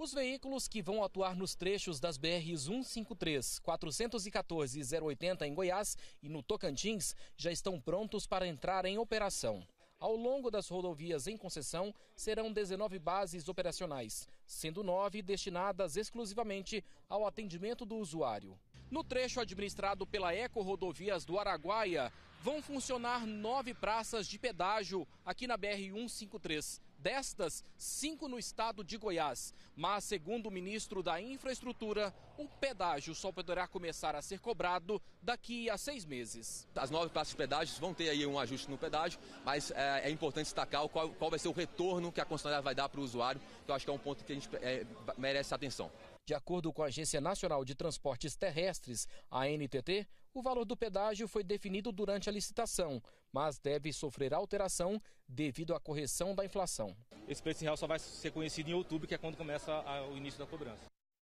Os veículos que vão atuar nos trechos das BRs 153, 414 e 080 em Goiás e no Tocantins já estão prontos para entrar em operação. Ao longo das rodovias em concessão, serão 19 bases operacionais, sendo nove destinadas exclusivamente ao atendimento do usuário. No trecho administrado pela Eco Rodovias do Araguaia, vão funcionar nove praças de pedágio aqui na BR 153 destas, cinco no estado de Goiás. Mas, segundo o ministro da Infraestrutura, o pedágio só poderá começar a ser cobrado daqui a seis meses. As nove praças de pedágio vão ter aí um ajuste no pedágio, mas é, é importante destacar qual, qual vai ser o retorno que a concessionária vai dar para o usuário, que eu acho que é um ponto que a gente é, merece atenção. De acordo com a Agência Nacional de Transportes Terrestres, a NTT, o valor do pedágio foi definido durante a licitação, mas deve sofrer alteração devido à correção da inflação. Esse preço real só vai ser conhecido em outubro, que é quando começa o início da cobrança.